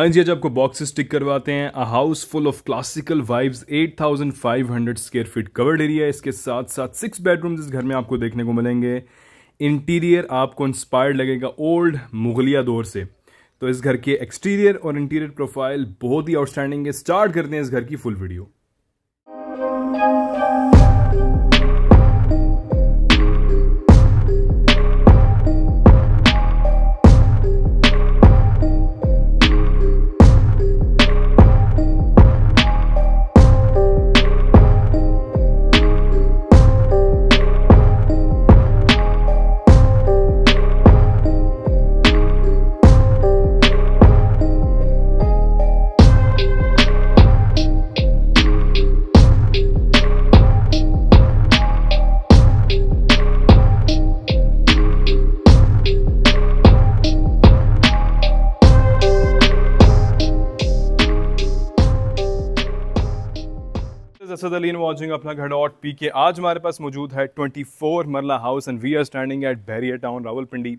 आज हाँ आज आपको बॉक्सेस टिक करवाते हैं a house full of classical vibes 8,500 square feet covered area इसके साथ साथ सिक्स बेडरूम्स इस घर में आपको देखने को मिलेंगे इंटीरियर आपको इंस्पायर्ड लगेगा ओल्ड मुगलिया दौर से तो इस घर के एक्सटीरियर और इंटीरियर प्रोफाइल बहुत ही आउटस्टैंडिंग है स्टार्ट करते हैं इस घर की फुल वीडियो असद अलीन वॉचिंग अपना घर डॉट पी के आज हमारे पास मौजूद है 24 marla house and we are standing at Bahria town Rawalpindi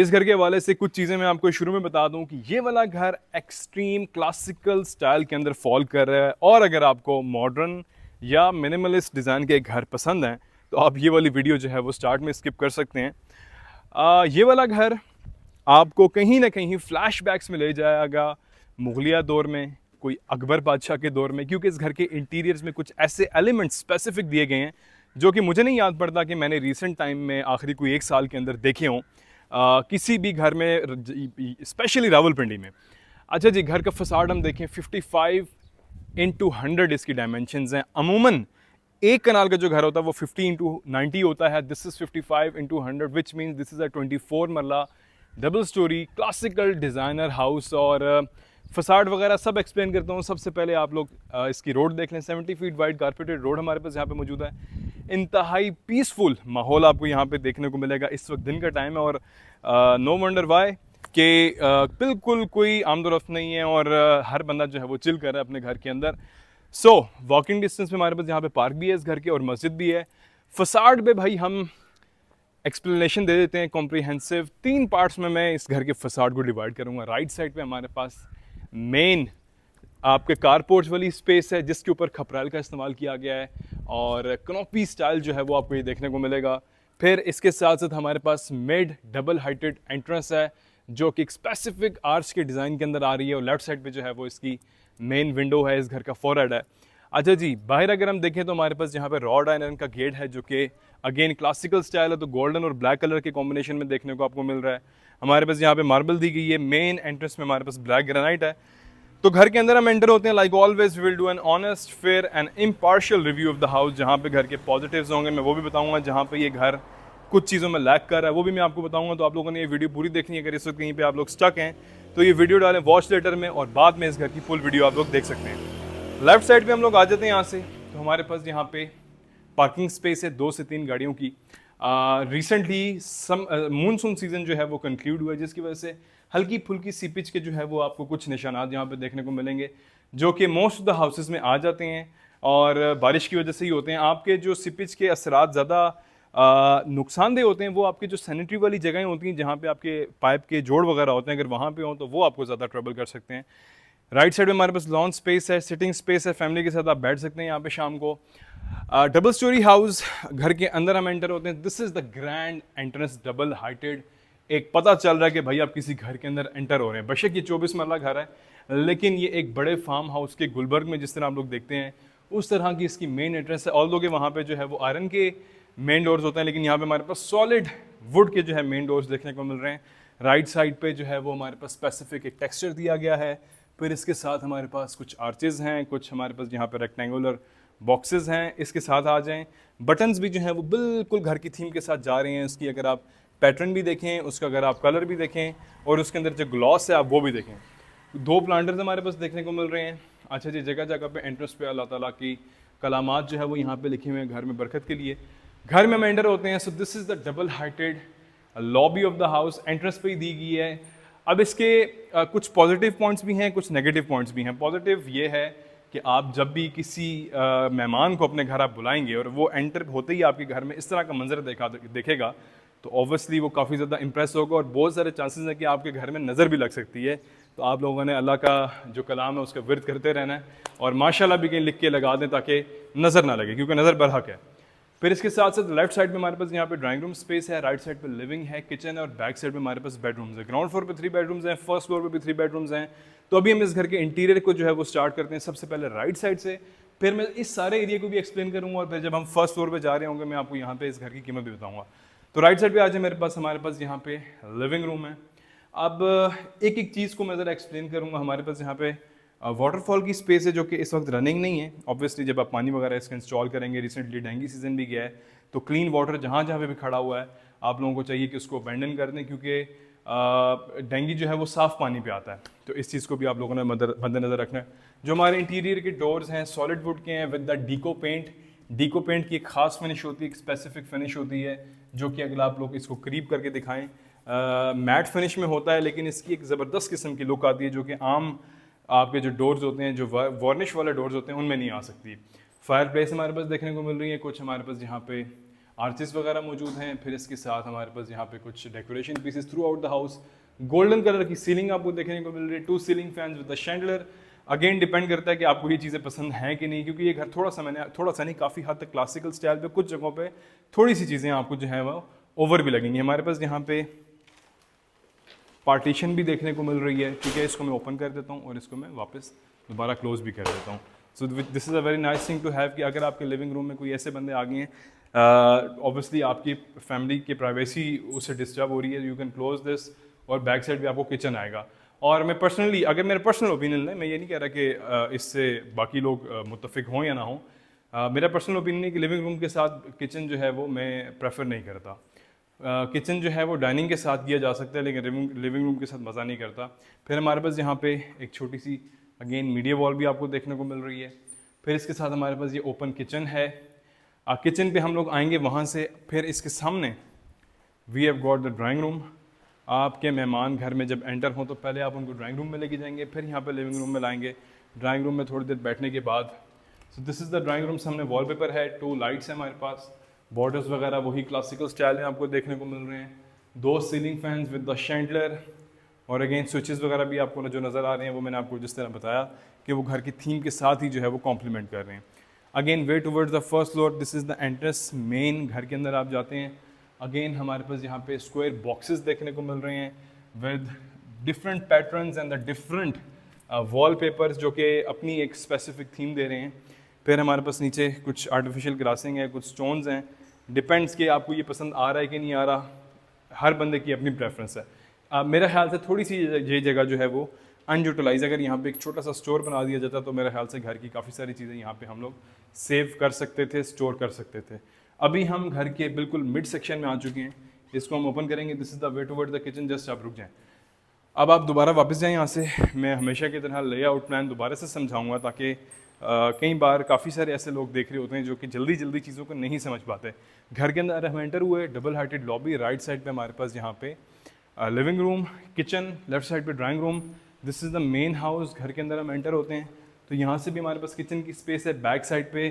इस घर के हवाले से कुछ चीज़ें मैं आपको शुरू में बता दूं कि ये वाला घर एक्सट्रीम क्लासिकल स्टाइल के अंदर फॉल कर रहा है और अगर आपको मॉडर्न या मिनिमलिस्ट डिज़ाइन के घर पसंद हैं तो आप ये वाली वीडियो जो है वो स्टार्ट में स्किप कर सकते हैं आ, ये वाला घर आपको कहीं ना कहीं फ्लैशबैक्स में ले जाएगा मुगलिया दौर में कोई अकबर बादशाह के दौर में क्योंकि इस घर के इंटीरियर्स में कुछ ऐसे एलिमेंट्स स्पेसिफिक दिए गए हैं जो कि मुझे नहीं याद पड़ता कि मैंने रिसेंट टाइम में आखिरी कोई एक साल के अंदर देखे हों किसी भी घर में स्पेशली रावलपिंडी में अच्छा जी घर का फसाड हम देखें 55 फाइव इंटू हंड्रेड इसकी डायमेंशन हैं अमूमन एक कनाल का जो घर होता है वो 50 इंटू नाइन्टी होता है this is 55 five into hundred which means this is a 24 four marla double storey classical designer house और uh, फसाड वगैरह सब एक्सप्लेन करता हूँ सबसे पहले आप लोग इसकी रोड देख लें seventy feet wide carpeted road हमारे पास यहाँ पे मौजूद है इंतहाई पीसफुल माहौल आपको यहाँ पे देखने को मिलेगा इस वक्त दिन का टाइम है और नो वंडर वाई कि बिल्कुल कोई आमदोरफ नहीं है और हर बंदा जो है वो चिल कर रहा है अपने घर के अंदर सो वॉकिंग डिस्टेंस में हमारे पास यहाँ पे पार्क भी है इस घर के और मस्जिद भी है फसाड पे भाई हम एक्सप्लेनेशन दे देते हैं कॉम्प्रिहेंसिव तीन पार्ट्स में मैं इस घर के फसाड को डिवाइड करूँगा राइट साइड पर हमारे पास मेन आपके कारपोर्च वाली स्पेस है जिसके ऊपर खपराल का इस्तेमाल किया गया है और कनोपी स्टाइल जो है वो आपको ये देखने को मिलेगा फिर इसके साथ साथ हमारे पास मेड डबल हाइटेड एंट्रेंस है जो कि एक स्पेसिफिक आर्च के डिज़ाइन के अंदर आ रही है और लेफ्ट साइड पे जो है वो इसकी मेन विंडो है इस घर का फॉरवर्ड है अच्छा जी बाहर अगर हम देखें तो हमारे पास यहाँ पे रॉड आयरन का गेट है जो कि अगेन क्लासिकल स्टाइल है तो गोल्डन और ब्लैक कलर के कॉम्बिनेशन में देखने को आपको मिल रहा है हमारे पास यहाँ पे मार्बल दी गई है मेन एंट्रेंस में हमारे पास ब्लैक ग्रेनाइट है तो घर के अंदर हम एंटर होते हैं like always will do an honest fair and impartial review of the house जहाँ पे घर के पॉजिटिव्स होंगे मैं वो भी बताऊँगा जहाँ पे ये घर कुछ चीज़ों में लैक कर रहा है वो भी मैं आपको बताऊँगा तो आप लोगों ने ये वीडियो पूरी देखनी है अगर इस वक्त कहीं पर आप लोग स्टक हैं तो ये वीडियो डालें वॉच लेटर में और बाद में इस घर की फुल वीडियो आप लोग देख सकते हैं लेफ्ट साइड पे हम लोग आ जाते हैं यहाँ से तो हमारे पास यहाँ पे पार्किंग स्पेस है दो से तीन गाड़ियों की रिसेंटली सम मूनसून सीजन जो है वो कंक्लूड हुआ है जिसकी वजह से हल्की फुल्की सीपिच के जो है वो आपको कुछ निशाना यहाँ पे देखने को मिलेंगे जो कि मोस्ट ऑफ द हाउसेस में आ जाते हैं और बारिश की वजह से ही होते हैं आपके जो सिपिज के असरात ज़्यादा नुकसानदेह होते हैं वो आपके जो सैनिटरी वाली जगहें होती हैं जहाँ पे आपके पाइप के जोड़ वगैरह होते हैं अगर वहाँ पे हों तो वो आपको ज़्यादा ट्रबल कर सकते हैं राइट साइड में हमारे पास लॉन्च स्पेस है सिटिंग स्पेस है फैमिली के साथ आप बैठ सकते हैं यहाँ पे शाम को डबल स्टोरी हाउस घर के अंदर हम एंटर होते हैं this is the grand entrance double heighted एक पता चल रहा है कि भाई आप किसी घर के अंदर एंटर हो रहे हैं बशक ये चौबीस मरला घर है लेकिन ये एक बड़े फार्म हाउस के गुलबर्ग में जिस तरह आप लोग देखते हैं उस तरह की इसकी मेन एंट्रेंस है ऑल दो के वहाँ पर जो है वो आयरन के मेन डोर्स होते हैं लेकिन यहाँ पे हमारे पास सॉलिड वुड के जो है मेन डोर्स देखने को मिल रहे हैं राइट साइड पे जो है वो हमारे पास स्पेसिफिक एक टेक्सचर दिया गया है फिर इसके साथ हमारे पास कुछ आर्चेज़ हैं कुछ हमारे पास यहाँ पर रेक्टेंगुलर बॉक्सेस हैं इसके साथ आ जाएँ बटन्स भी जो हैं वो बिल्कुल घर की थीम के साथ जा रहे हैं उसकी अगर आप पैटर्न भी देखें उसका अगर आप कलर भी देखें और उसके अंदर जो ग्लॉस है आप वो भी देखें दो प्लांटर्स हमारे पास देखने को मिल रहे हैं अच्छा जी जगह जगह पर एंट्रेंस पे अल्लाह तला की कलामात जो है वो यहाँ पर लिखे हुए हैं घर में बरकत के लिए घर में हम एंटर होते हैं so this is the double heighted lobby of the house entrance पे ही दी गई है अब इसके कुछ पॉजिटिव पॉइंट्स भी हैं कुछ नेगेटिव पॉइंट्स भी हैं पॉजिटिव ये है कि आप जब भी किसी मेहमान को अपने घर आप बुलाएंगे और वो एंटर होते ही आपके घर में इस तरह का मंजर देखा देखेगा तो ऑब्वियसली वो काफ़ी ज़्यादा इंप्रेस होगा और बहुत सारे चांसेस हैं कि आपके घर में नज़र भी लग सकती है तो आप लोगों ने अल्लाह का जो कलाम है उसका विरद करते रहना है और माशाल्लाह भी कहीं लिख के लगा दें ताकि नज़र ना लगे क्योंकि नज़र बरहक है फिर इसके साथ साथ लेफ्ट साइड में हमारे पास यहाँ पे ड्राइंग रूम स्पेस है राइट साइड पे लिविंग है किचन और बैक साइड में हमारे पास बेडरूम्स है ग्राउंड फ्लोर पे थ्री बेडरूम्स हैं फर्स्ट फ्लोर पे भी थ्री बेडरूम्स हैं तो अभी हम इस घर के इंटीरियर को जो है वो स्टार्ट करते हैं सबसे पहले राइट साइड से फिर मैं इस सारे एरिया को भी एक्सप्लेन करूँगा और फिर जब हम फर्स्ट फ्लोर पर जा रहे होंगे मैं आपको यहाँ पर इस घर की कीमत भी बताऊँगा तो राइट साइड पर आज मेरे पास हमारे पास यहाँ पे लिविंग रूम है अब एक एक चीज़ को मैं ज़रा एक्सप्लेन करूँगा हमारे पास यहाँ पे वाटरफॉल uh, की स्पेस है जो कि इस वक्त रनिंग नहीं है ऑब्वियसली जब आप पानी वगैरह इसका इंस्टॉल करेंगे रिसेंटली डेंगी सीजन भी गया है तो क्लीन वाटर जहाँ जहाँ पर भी खड़ा हुआ है आप लोगों को चाहिए कि उसको अबेंडन कर दें क्योंकि uh, डेंगी जो है वो साफ़ पानी पे आता है तो इस चीज़ को भी आप लोगों ने मद्देनज़र रखना है जो हमारे इंटीरियर के डोर्स हैं सॉलिड वुड के हैं with the deco paint deco paint की एक खास फिनिश होती है एक स्पेसिफिक फिनिश होती है जो कि अगला आप लोग इसको करीब करके दिखाएं मैट uh, फिनिश में होता है लेकिन इसकी एक ज़बरदस्त किस्म की लुक आती है जो कि आम आपके जो डोर्स होते हैं जो वार्निश वाले डोर्स होते हैं उनमें नहीं आ सकती फायर प्लेस हमारे पास देखने को मिल रही है कुछ हमारे पास यहाँ पे आर्चिस वगैरह मौजूद हैं फिर इसके साथ हमारे पास यहाँ पे कुछ decoration pieces throughout the house golden colour की सीलिंग आपको देखने को मिल रही है two ceiling fans with the chandelier again depend करता है कि आपको ये चीज़ें पसंद हैं कि नहीं क्योंकि ये घर थोड़ा सा मैंने थोड़ा सा नहीं काफ़ी हद तक क्लासिकल स्टाइल पे कुछ जगहों पे थोड़ी सी चीज़ें आपको जो है वो ओवर भी लगेंगी हमारे पास यहाँ पे पार्टीशन भी देखने को मिल रही है ठीक है इसको मैं ओपन कर देता हूँ और इसको मैं वापस दोबारा क्लोज भी कर देता हूँ so this is a very nice thing to have कि अगर आपके लिविंग रूम में कोई ऐसे बंदे आ गए हैं ऑब्वियसली uh, आपकी फैमिली की प्राइवेसी उससे डिस्टर्ब हो रही है यू कैन क्लोज दिस और बैक साइड भी आपको किचन आएगा और मैं पर्सनली अगर मेरा पर्सनल ओपिनियन है मैं ये नहीं कह रहा कि uh, इससे बाकी लोग uh, मुतफिक हों या ना हों मेरा पर्सनल ओपिनियन है कि लिविंग रूम के साथ किचन जो है वो मैं प्रेफर नहीं करता किचन जो है वो डाइनिंग के साथ किया जा सकता है लेकिन लिविंग रूम के साथ मज़ा नहीं करता फिर हमारे पास यहाँ पे एक छोटी सी अगेन मीडिया वॉल भी आपको देखने को मिल रही है फिर इसके साथ हमारे पास ये ओपन किचन है किचन पे हम लोग आएंगे वहाँ से फिर इसके सामने we have got the drawing room आपके मेहमान घर में जब एंटर हों तो पहले आप उनको ड्राइंग रूम में लेके जाएंगे फिर यहाँ पर लिविंग रूम में लाएंगे ड्राइंग रूम में थोड़ी देर बैठने के बाद so this is the drawing room सामने वॉलपेपर है टू लाइट्स हैं हमारे पास बॉर्डर्स वगैरह वही क्लासिकल स्टाइल में आपको देखने को मिल रहे हैं दो ceiling fans with the chandelier और अगेन स्विचेस वगैरह भी आपको जो नज़र आ रहे हैं वो मैंने आपको जिस तरह बताया कि वो घर की थीम के साथ ही जो है वो कॉम्प्लीमेंट कर रहे हैं again way towards the first floor this is the entrance main घर के अंदर आप जाते हैं अगेन हमारे पास यहाँ पे स्क्वायर बॉक्सेस देखने को मिल रहे हैं with different pattern and the different wall papers जो कि अपनी एक स्पेसिफिक थीम दे रहे हैं फिर हमारे पास नीचे कुछ आर्टिफिशियल ग्रासिंग है कुछ स्टोन्स हैं डिपेंड्स कि आपको ये पसंद आ रहा है कि नहीं आ रहा हर बंदे की अपनी प्रेफरेंस है आ, मेरे ख्याल से थोड़ी सी ये जगह जो है वो अनयूटिलाइज अगर यहाँ पे एक छोटा सा स्टोर बना दिया जाता तो मेरे ख्याल से घर की काफ़ी सारी चीज़ें यहाँ पे हम लोग सेव कर सकते थे स्टोर कर सकते थे अभी हम घर के बिल्कुल मिड सेक्शन में आ चुके हैं इसको हम ओपन करेंगे this is the way toward the kitchen just आप रुक जाएँ अब आप दोबारा वापस जाएँ यहाँ से मैं हमेशा की तरह लेआउट प्लान दोबारा से समझाऊँगा ताकि कई बार काफ़ी सारे ऐसे लोग देख रहे होते हैं जो कि जल्दी जल्दी चीज़ों को नहीं समझ पाते घर के अंदर हम एंटर हुए double heighted lobby right side पे हमारे पास यहाँ पे living room kitchen left side पे drawing room this is the main house घर के अंदर हम एंटर होते हैं तो यहाँ से भी हमारे पास किचन की स्पेस है बैक साइड पे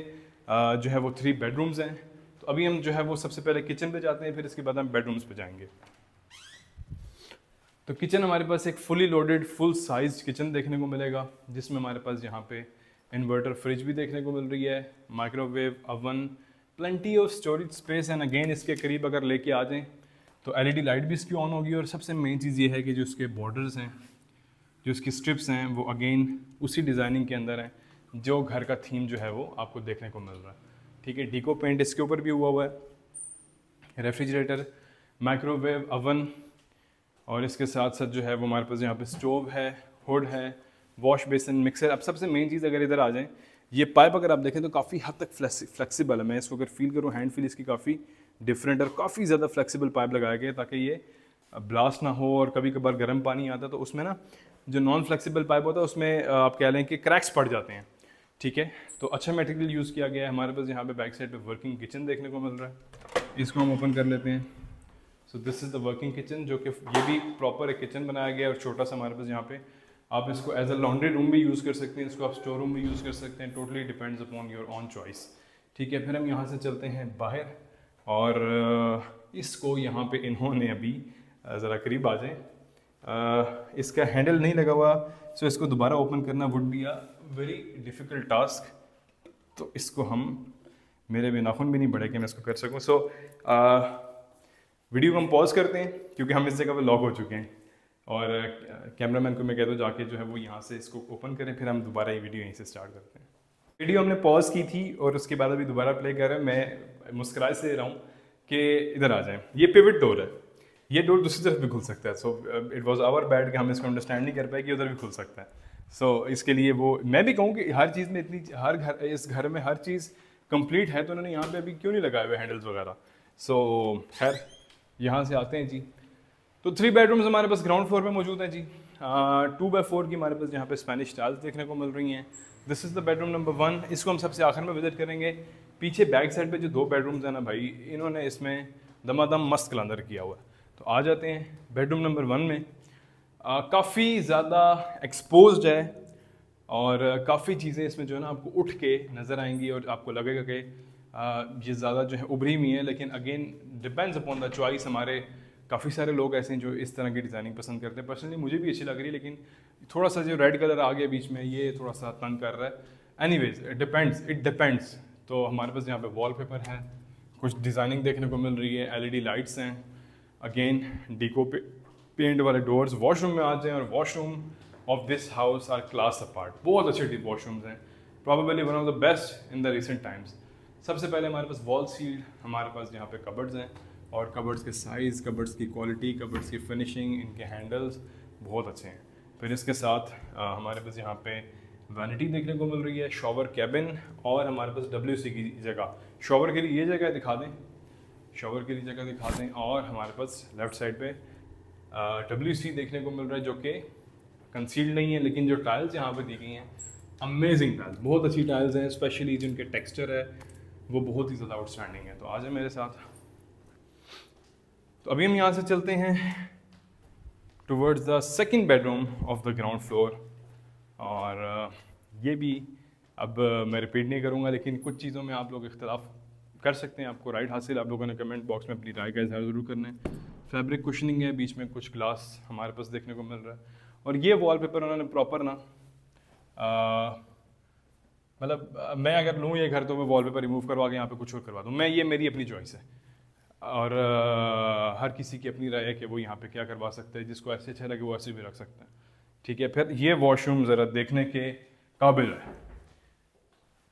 जो है वो थ्री बेडरूम्स हैं तो अभी हम जो है वो सबसे पहले किचन पे जाते हैं फिर इसके बाद हम बेडरूम्स पे जाएंगे तो किचन हमारे पास एक fully loaded full size kitchen देखने को मिलेगा जिसमें हमारे पास यहाँ पे इन्वर्टर फ्रिज भी देखने को मिल रही है microwave oven plenty of storage space and again इसके करीब अगर लेके आ जाएँ तो एलईडी लाइट भी इसकी ऑन होगी और सबसे मेन चीज़ ये है कि जो इसके बॉर्डर्स हैं जो इसकी स्ट्रिप्स हैं वो अगेन उसी डिज़ाइनिंग के अंदर हैं जो घर का थीम जो है वो आपको देखने को मिल रहा है ठीक है डीको पेंट इसके ऊपर भी हुआ हुआ है रेफ्रिजरेटर माइक्रोवेव अवन और इसके साथ साथ जो है वो हमारे पास यहाँ पे स्टोव है हुड है वॉश बेसन मिक्सर अब सबसे मेन चीज़ अगर इधर आ जाए ये पाइप अगर आप देखें तो काफ़ी हद तक फ्लेक्सिबल है मैं इसको अगर फील करूँ हैंड फील इसकी काफ़ी डिफरेंट और काफ़ी ज़्यादा फ्लेक्सिबल पाइप लगाया गया ताकि ये ब्लास्ट ना हो और कभी कभार गर्म पानी आता तो उसमें ना जो नॉन फ्लेक्सिबल पाइप होता है उसमें आप कह लें कि क्रैक्स पड़ जाते हैं ठीक है तो अच्छा मटेरियल यूज़ किया गया है हमारे पास यहाँ पे बैक साइड पे वर्किंग किचन देखने को मिल रहा है इसको हम ओपन कर लेते हैं so this is the working kitchen जो कि ये भी प्रॉपर एक किचन बनाया गया है और छोटा सा हमारे पास यहाँ पे आप इसको एज अ लॉन्ड्री रूम भी यूज़ कर सकते हैं इसको आप स्टोर रूम भी यूज़ कर सकते हैं totally depends upon your own choice ठीक है फिर हम यहाँ से चलते हैं बाहर और uh, इसको यहाँ पे इन्होंने अभी uh, ज़रा करीब आ जाए uh, इसका हैंडल नहीं लगा हुआ सो इसको दोबारा ओपन करना would be a very difficult task तो इसको हम मेरे भी नाखून भी नहीं बढ़े कि मैं इसको कर सकूँ सो so, वीडियो को हम पॉज करते हैं क्योंकि हम इस जगह पर लॉक हो चुके हैं और कैमरामैन को मैं कहता हूँ जाके जो है वो यहाँ से इसको ओपन करें फिर हम दोबारा ये वीडियो यहीं से स्टार्ट करते हैं वीडियो हमने पॉज की थी और उसके बाद अभी दोबारा प्ले कर रहे हैं मैं मुस्कुराए से रहा हूँ कि इधर आ जाएं ये पिविट डोर है ये डोर दूसरी तरफ भी खुल सकता है so it was our bad कि हम इसको अंडरस्टैंड नहीं कर पाए कि उधर भी खुल सकता है सो so, इसके लिए वो मैं भी कहूँ कि हर चीज़ में इतनी हर घर इस घर में हर चीज़ कंप्लीट है तो उन्होंने यहाँ पे अभी क्यों नहीं लगाए हुए हैंडल्स वगैरह सो so, खैर यहाँ से आते हैं जी तो थ्री बेडरूम्स हमारे पास ग्राउंड फ्लोर पे मौजूद हैं जी टू बाई फोर की हमारे पास यहाँ पे स्पेनिश टाइल्स देखने को मिल रही हैं this is the bedroom number one इसको हम सबसे आखिर में विजिट करेंगे पीछे बैक साइड पे जो दो बेडरूम्स हैं ना भाई इन्होंने इसमें दमादम मस्त कलंदर किया हुआ तो आ जाते हैं बेडरूम नंबर वन में काफ़ी ज़्यादा एक्सपोज है और काफ़ी चीज़ें इसमें जो है ना आपको उठ के नज़र आएंगी और आपको लगेगा कि ये ज़्यादा जो है उभरी हुई है लेकिन again depends upon the choice हमारे काफ़ी सारे लोग ऐसे हैं जो इस तरह की डिज़ाइनिंग पसंद करते हैं पर्सनली मुझे भी अच्छी लग रही है लेकिन थोड़ा सा जो रेड कलर आ गया बीच में ये थोड़ा सा तंग कर रहा है anyways it depends it depends तो हमारे पास यहाँ पे वॉलपेपर है कुछ डिज़ाइनिंग देखने को मिल रही है एलईडी लाइट्स हैं अगेन डीको पे, पेंट वाले डोर्स वॉशरूम में आ जाएँ और washroom of this house are class apart बहुत अच्छे वॉशरूम्स हैं probably one of the best in the recent times सबसे पहले हमारे पास वॉल सील्ड हमारे पास यहाँ पे कबर्ड्स हैं और कबर्ड्स के साइज़ कबर्ड्स की क्वालिटी कबर्ड्स की फिनिशिंग इनके हैंडल्स बहुत अच्छे हैं फिर इसके साथ आ, हमारे पास यहाँ पे वैनिटी देखने को मिल रही है शॉवर कैबिन और हमारे पास डब्ल्यू की जगह शॉवर के लिए ये जगह दिखा दें शॉवर के लिए जगह दिखा दें और हमारे पास लेफ़्ट साइड पर डब्ल्यू देखने को मिल रहा है जो कि कंसील्ड नहीं है लेकिन जो टाइल्स यहाँ पर दी गई हैं अमेजिंग टाइल्स बहुत अच्छी टाइल्स हैं स्पेशली जिनके टेक्स्चर है वो बहुत ही ज़्यादा आउटस्टैंडिंग है तो आज मेरे साथ तो अभी हम यहाँ से चलते हैं towards the second bedroom of the ground floor और uh, ये भी अब uh, मैं रिपीट नहीं करूँगा लेकिन कुछ चीज़ों में आप लोग इख्तलाफ कर सकते हैं आपको राइट हासिल आप लोगों ने कमेंट बॉक्स में अपनी राय का इजहार ज़रूर करना है फैब्रिक कुशनिंग है बीच में कुछ ग्लास हमारे पास देखने को मिल रहा है और ये वॉलपेपर उन्होंने प्रॉपर ना uh, मतलब मैं अगर लूँ ये घर तो मैं वॉलपेपर रिमूव करवा के यहाँ पे कुछ और करवा दूँ मैं ये मेरी अपनी चॉइस है और आ, हर किसी की अपनी राय है कि वो यहाँ पे क्या करवा सकते हैं जिसको ऐसे अच्छा लगे वो ऐसे भी रख सकते हैं ठीक है फिर ये वॉशरूम ज़रा देखने के काबिल है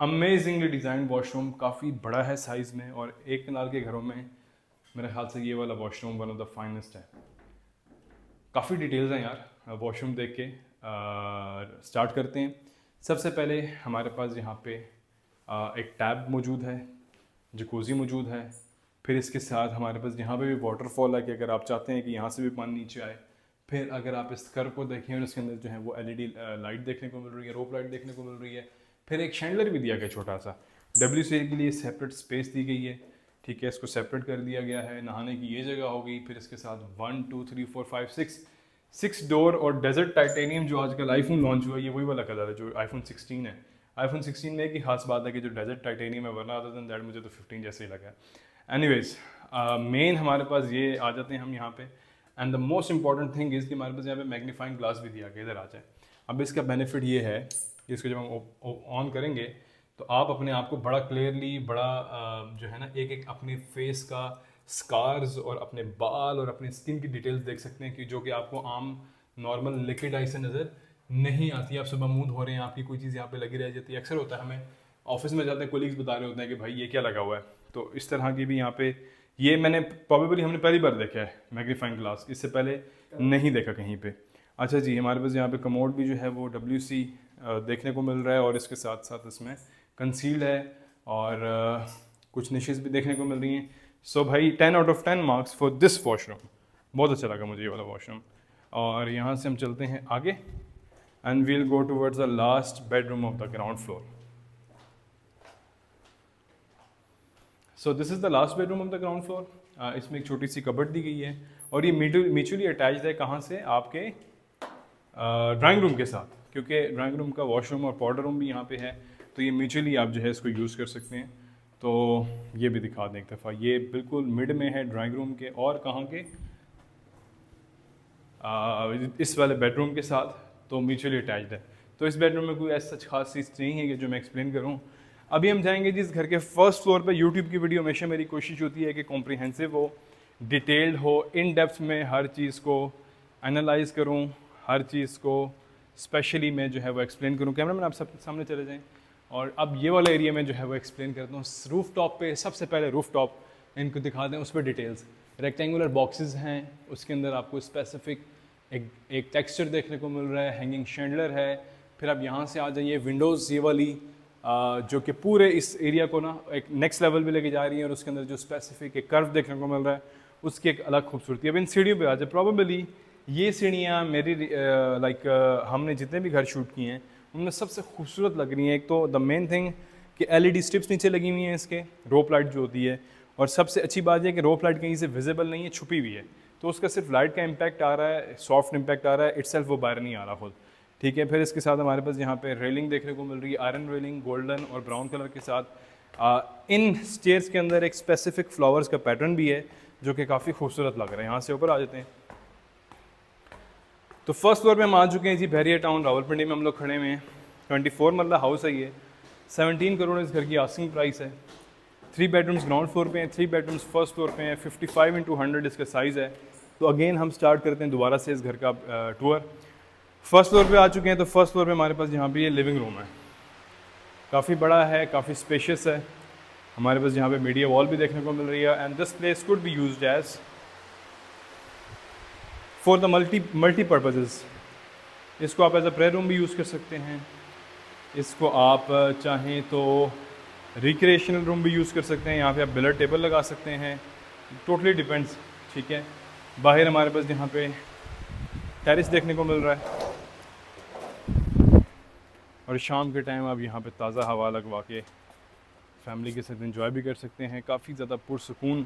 अमेजिंगली डिज़ाइन वॉशरूम काफ़ी बड़ा है साइज़ में और एक कनाल के घरों में मेरे ख्याल से ये वाला washroom one of the finest है काफ़ी डिटेल्स हैं यार वॉशरूम देख के स्टार्ट करते हैं सबसे पहले हमारे पास यहाँ पे आ, एक टैब मौजूद है जकोजी मौजूद है फिर इसके साथ हमारे पास यहाँ पे भी वाटरफॉल है कि अगर आप चाहते हैं कि यहाँ से भी पानी नीचे आए फिर अगर आप इस कर्व को देखें और इसके अंदर जो है वो एलईडी लाइट देखने को मिल रही है रोप लाइट देखने को मिल रही है फिर एक शेंडलर भी दिया गया छोटा सा डब्ल्यू के लिए सेपरेट स्पेस दी गई है ठीक है इसको सेपरेट कर दिया गया है नहाने की ये जगह हो गई फिर इसके साथ one two three four five six six door और डेजर्ट टाइटेनियम जो आजकल आईफोन लॉन्च हुआ है ये वही वाला कलर है जो आईफोन 16 है आईफोन 16 में एक ही खास बात है कि जो डेजर्ट टाइटेनियम है वरना अदर दैन दैट मुझे तो 15 जैसे ही लगा है एनीवेज मेन uh, हमारे पास ये आ जाते हैं हम यहाँ पे and the most important thing is कि हमारे पास यहाँ पे मैग्नीफाइंग ग्लास भी दिया गया इधर आ जाए अब इसका बेनिफिट ये है कि इसको जब हम ऑन करेंगे तो आप अपने आप को बड़ा क्लियरली बड़ा uh, जो है ना एक एक अपने फेस का स्कार्स और अपने बाल और अपने स्किन की डिटेल्स देख सकते हैं कि जो कि आपको आम नॉर्मल लिक्विड आई से नज़र नहीं आती आप सुबह मूड हो रहे हैं आपकी कोई चीज़ यहाँ पे लगी रह जाती है अक्सर होता है हमें ऑफिस में जाते हैं कोलिग्स बता रहे होते हैं कि भाई ये क्या लगा हुआ है तो इस तरह की भी यहाँ पे ये मैंने प्रॉबेबली हमने पहली बार देखा है मैग्नीफाइंग ग्लास इससे पहले नहीं देखा कहीं पे अच्छा जी हमारे पास यहाँ पे कमोड भी जो है वो डब्ल्यू सी देखने को मिल रहा है और इसके साथ साथ इसमें कंसील्ड है और कुछ निशेज़ भी देखने को मिल रही हैं सो भाई ten out of ten marks for this washroom बहुत अच्छा लगा मुझे ये वाला वॉशरूम और यहाँ से हम चलते हैं आगे and we'll go towards the last bedroom of the ground floor so this is the last bedroom of the ground floor इसमें एक छोटी सी कबर्ड दी गई है और ये म्यूचुअली अटैच है कहाँ से आपके ड्राइंग uh, रूम के साथ क्योंकि ड्राइंग रूम का वॉशरूम और पाउडर रूम भी यहाँ पे है तो ये म्यूचुअली आप जो है इसको यूज़ कर सकते हैं तो ये भी दिखा दें एक दफ़ा ये बिल्कुल मिड में है ड्राइंग रूम के और कहाँ के uh, इस वाले बेडरूम के साथ तो म्यूचुअली अटैच है तो इस बेडरूम में कोई ऐसी खास चीज़ नहीं है कि जो मैं एक्सप्लेन करूँ अभी हम जाएंगे जिस घर के फर्स्ट फ्लोर पे यूट्यूब की वीडियो हमेशा मेरी कोशिश होती है कि कॉम्प्रिहेंसिव हो डिटेल्ड हो इन डेप्थ में हर चीज़ को एनालाइज करूँ हर चीज़ को स्पेशली मैं जो है वो एक्सप्लेन करूँ कैमरा मैन आप सब सामने चले जाएँ और अब ये वाला एरिया में जो है वो एक्सप्लेन करता हूँ रूफ टॉप पर सबसे पहले रूफ टॉप इनको दिखा दें उस पर डिटेल्स रेक्टेंगुलर बॉक्सेस हैं उसके अंदर आपको स्पेसिफिक एक एक टेक्सचर देखने को मिल रहा है हैंगिंग शेंडलर है फिर आप यहाँ से आ जाइए विंडोज़ ये वाली जो कि पूरे इस एरिया को ना एक नेक्स्ट लेवल पर लेके जा रही है और उसके अंदर जो स्पेसिफिक एक कर्व देखने को मिल रहा है उसकी एक अलग खूबसूरती है अब इन सीढ़ियों पर आ जाए प्रॉबली ये सीढ़ियाँ मेरी लाइक हमने जितने भी घर शूट किए हैं उनमें सबसे खूबसूरत लग रही हैं एक तो द मेन थिंग कि डी स्ट्रिप्स नीचे लगी हुई हैं इसके रोप लाइट जो होती है और सबसे अच्छी बात यह कि रोप लाइट कहीं से विजिबल नहीं है छुपी हुई है तो उसका सिर्फ लाइट का इम्पैक्ट आ रहा है सॉफ्ट इम्पैक्ट आ रहा है इट्स वो बाहर नहीं आ रहा खुद ठीक है फिर इसके साथ हमारे पास यहाँ पे रेलिंग देखने को मिल रही है आयरन रेलिंग गोल्डन और ब्राउन कलर के साथ आ, इन स्टेयर्स के अंदर एक स्पेसिफिक फ्लावर्स का पैटर्न भी है जो कि काफ़ी खूबसूरत लग रहा है यहाँ से ऊपर आ जाते हैं तो फर्स्ट फ्लोर पर हम आ चुके हैं जी बहरिया टाउन रावलपिंडी में हम लोग खड़े हुए हैं ट्वेंटी फोर मरला हाउस है ये सेवनटीन करोड़ इस घर की आसिंग प्राइस है थ्री बेडरूम्स ग्राउंड फ्लोर पे हैं थ्री बेडरूम्स फर्स्ट फ्लोर पे हैं फिफ्टी फाइव इंटू हंड्रेड इसका साइज़ है तो अगेन हम स्टार्ट करते हैं दोबारा से इस घर का टूर फर्स्ट फ्लोर पे आ चुके हैं तो फर्स्ट फ्लोर पे हमारे पास यहाँ पे ये लिविंग रूम है काफ़ी बड़ा है काफ़ी स्पेशियस है हमारे पास यहाँ पे मीडिया वॉल भी देखने को मिल रही है and this place could be use as for the multi multipurposes इसको आप एज अ प्रेयर रूम भी यूज़ कर सकते हैं इसको आप चाहें तो रिक्रिएशनल रूम भी यूज़ कर सकते हैं यहाँ पे आप बिलर टेबल लगा सकते हैं टोटली डिपेंड्स ठीक है बाहर हमारे पास यहाँ पे टेरिस देखने को मिल रहा है और शाम के टाइम आप यहाँ पे ताज़ा हवा लगवा के फैमिली के साथ इंजॉय भी कर सकते हैं काफ़ी ज़्यादा पुरसकून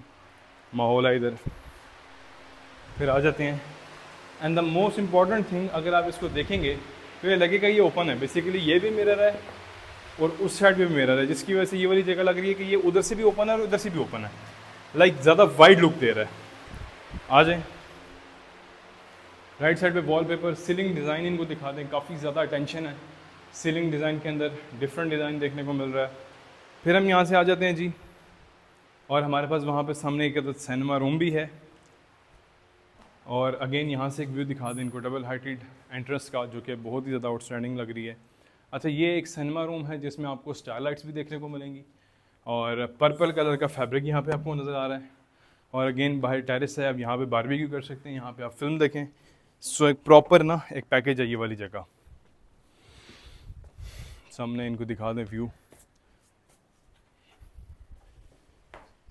माहौल है इधर फिर आ जाते हैं and the most important thing अगर आप इसको देखेंगे तो ये लगेगा ये ओपन है बेसिकली ये भी मिरर है और उस साइड भी मिरर है जिसकी वजह से ये वाली जगह लग रही है कि ये उधर से भी ओपन है और उधर से भी ओपन है लाइक ज़्यादा वाइड लुक दे रहा है आ जाए राइट साइड पे वॉलपेपर सीलिंग डिज़ाइन इनको दिखा दें काफ़ी ज़्यादा अटेंशन है सीलिंग डिज़ाइन के अंदर डिफरेंट डिज़ाइन देखने को मिल रहा है फिर हम यहाँ से आ जाते हैं जी और हमारे पास वहाँ पर सामने एक अदर सिनेमा रूम भी है और अगेन यहाँ से एक व्यू दिखा दें इनको डबल हाइटेड एंट्रेंस का जो कि बहुत ही ज़्यादा आउटस्टैंडिंग लग रही है अच्छा ये एक सिनेमा रूम है जिसमें आपको स्टार लाइट्स भी देखने को मिलेंगी और पर्पल कलर का फैब्रिक यहाँ पे आपको नज़र आ रहा है और अगेन बाहर टेरिस है आप यहाँ पे बारबेक्यू कर सकते हैं यहाँ पे आप फिल्म देखें सो एक प्रॉपर ना एक पैकेज है ये वाली जगह सामने इनको दिखा दें व्यू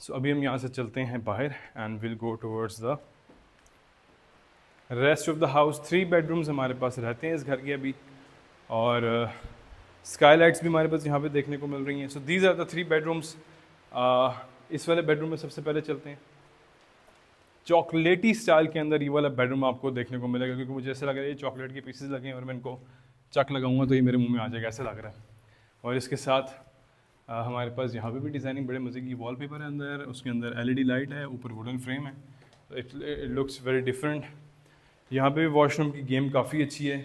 सो अभी हम यहाँ से चलते हैं बाहर and will go towards the rest of the house three bedrooms हमारे पास रहते हैं इस घर के अभी और स्काई uh, लाइट्स भी हमारे पास यहाँ पे देखने को मिल रही हैं so these are the three bedrooms इस वाले बेडरूम में सबसे पहले चलते हैं चॉकलेटी स्टाइल के अंदर ये वाला बेडरूम आपको देखने को मिलेगा क्योंकि मुझे ऐसा लग रहा है ये चॉकलेट के पीसेस लगे हैं और मैं इनको चक लगाऊंगा तो ये मेरे मुंह में आ जाएगा ऐसा लग रहा है और इसके साथ आ, हमारे पास यहाँ पे भी डिज़ाइनिंग बड़े मज़े की वॉल पेपर है अंदर उसके अंदर एल लाइट है ऊपर वुडन फ्रेम है इट लुक्स वेरी डिफरेंट यहाँ पर भी वॉशरूम की गेम काफ़ी अच्छी है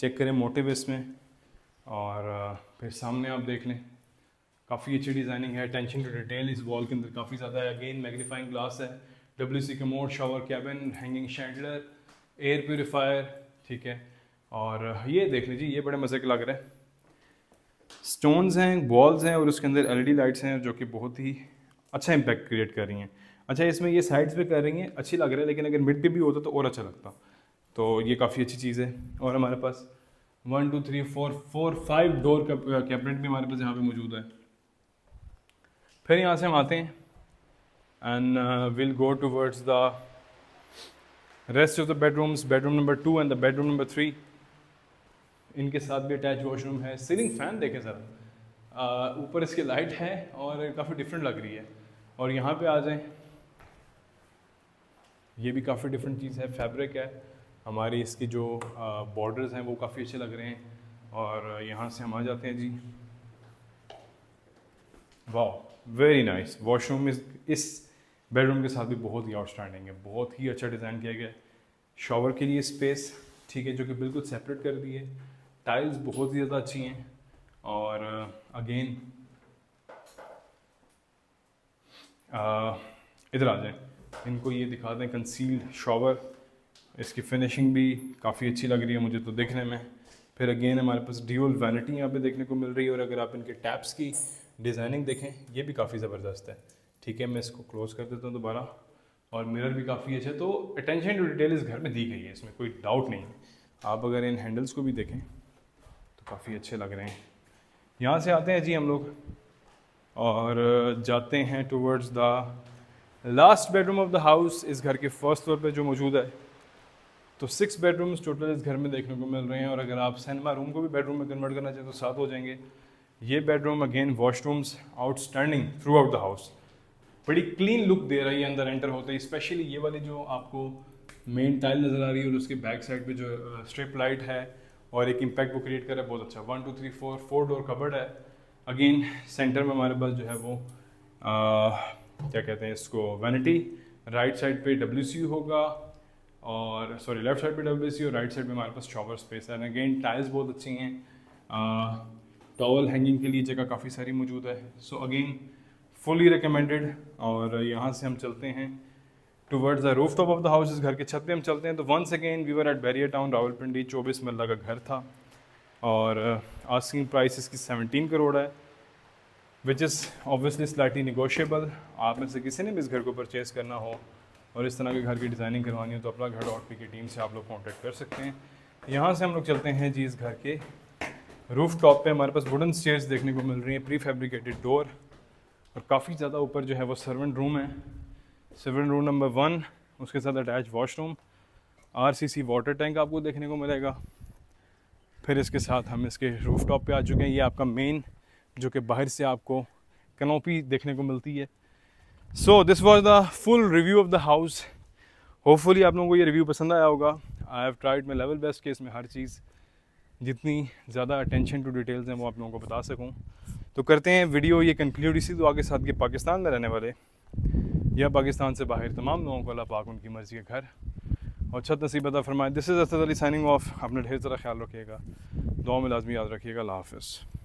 चेक करें मोटिव इसमें और फिर सामने आप देख लें काफ़ी अच्छी डिज़ाइनिंग है टेंशन टू डिटेल इस वॉल के अंदर काफ़ी ज़्यादा है अगेन मैग्नीफाइंग ग्लास है W C commode shower cabin hanging chandelier air purifier ठीक है और ये देख लीजिए ये बड़े मज़े के लग रहे हैं स्टोन्स हैं बॉल्स हैं और उसके अंदर एलईडी लाइट्स e हैं जो कि बहुत ही अच्छा इम्पैक्ट क्रिएट कर रही हैं अच्छा इसमें ये साइड्स पे कर रही हैं अच्छी लग रही है लेकिन अगर मिड पे भी होता तो और अच्छा लगता तो ये काफ़ी अच्छी चीज़ है और हमारे पास one two three four four five door cabinet भी हमारे पास यहाँ पे मौजूद है फिर यहाँ से हम आते हैं and will go to the rest of the bedrooms bedroom number two and the bedroom number three इनके साथ भी अटैच वॉशरूम है सीलिंग फ़ैन देखें सर ऊपर इसकी लाइट है और काफ़ी डिफरेंट लग रही है और यहाँ पे आ जाएं ये भी काफ़ी डिफरेंट चीज़ है फैब्रिक है हमारी इसकी जो बॉर्डर्स हैं वो काफ़ी अच्छे लग रहे हैं और यहाँ से हम आ जाते हैं जी वाह वेरी नाइस वॉशरूम इस इस बेडरूम के साथ भी बहुत ही आउटस्टैंडिंग है बहुत ही अच्छा डिज़ाइन किया गया है शॉवर के लिए स्पेस ठीक है जो कि बिल्कुल सेपरेट कर दी है टाइल्स बहुत ही ज़्यादा अच्छी हैं और अगेन uh, uh, इधर आ जाए इनको ये दिखा दें कंसील्ड शॉवर इसकी फिनिशिंग भी काफ़ी अच्छी लग रही है मुझे तो देखने में फिर अगेन हमारे पास ड्यूल वैनिटी यहाँ पे देखने को मिल रही है और अगर आप इनके टैप्स की डिज़ाइनिंग देखें ये भी काफ़ी ज़बरदस्त है ठीक है मैं इसको क्लोज़ कर देता हूँ दोबारा और मिरर भी काफ़ी अच्छा तो अटेंशन टू डिटेल इस घर में दी गई है इसमें कोई डाउट नहीं है आप अगर इन हैंडल्स को भी देखें तो काफ़ी अच्छे लग रहे हैं यहाँ से आते हैं जी हम लोग और जाते हैं towards the last bedroom of the house इस घर के फर्स्ट फ्लोर पे जो मौजूद है तो सिक्स बेडरूम्स टोटल इस घर में देखने को मिल रहे हैं और अगर आप सिनेमा रूम को भी बेडरूम में कन्वर्ट करना चाहें तो सात हो जाएंगे ये bedroom again washrooms outstanding throughout the house बड़ी क्लीन लुक दे रही है अंदर एंटर होते ही स्पेशली ये वाली जो आपको मेन टाइल नज़र आ रही है और उसके बैक साइड पे जो स्ट्रिप लाइट है और एक इम्पैक्ट वो क्रिएट कर रहा है बहुत अच्छा one two three four four door cupboard है अगेन सेंटर में हमारे पास जो है वो आ, क्या कहते हैं इसको वैनिटी राइट साइड पे डब्ल्यू होगा और सॉरी लेफ्ट साइड पे डब्ल्यू और राइट साइड पे हमारे पास शॉवर स्पेस है अगेन टाइल्स बहुत अच्छी हैं टॉवल हैंगिंग के लिए जगह काफ़ी सारी मौजूद है सो अगेन फुली रिकमेंडेड और यहाँ से हम चलते हैं towards the roof top of the house घर के छत पे हम चलते हैं तो once again we were at Bahria town Rawalpindi चौबीस मल्ला का घर था और आस्किंग uh, प्राइस इसकी सेवनटीन करोड़ है which is obviously slightly negotiable आप में से किसी ने भी इस घर को परचेज़ करना हो और इस तरह के घर की डिज़ाइनिंग करवानी हो तो अपना घर डॉट पी की टीम से आप लोग कॉन्टेक्ट कर सकते हैं यहाँ से हम लोग चलते हैं जी इस घर के रूफ टॉप पर हमारे पास वुडन स्टेयर्स देखने को मिल रही हैं प्री फेब्रिकेटेड डोर और काफ़ी ज़्यादा ऊपर जो है वो सर्वेंट रूम है सिविल रूम नंबर वन उसके साथ attach washroom RCC water tank आपको देखने को मिलेगा फिर इसके साथ हम इसके रूफ टॉप पर आ चुके हैं ये आपका मेन जो कि बाहर से आपको कनोपी देखने को मिलती है so this was the full review of the house hopefully आप लोगों को ये रिव्यू पसंद आया होगा I have tried my level best कि इसमें हर चीज़ जितनी ज़्यादा अटेंशन टू डिटेल्स हैं वो आप लोगों को बता सकूँ तो करते हैं वीडियो ये कंक्लूड इसी दुआ के साथ कि पाकिस्तान में रहने वाले या पाकिस्तान से बाहर तमाम लोगों को अल्लाह पाक उनकी मर्ज़ी के घर और छत नसीब अदा फरमाए this is Asad Ali signing off अपना ढेर सारा ख्याल रखिएगा दो में लाजमी याद रखिएगा अल्लाह हाफ़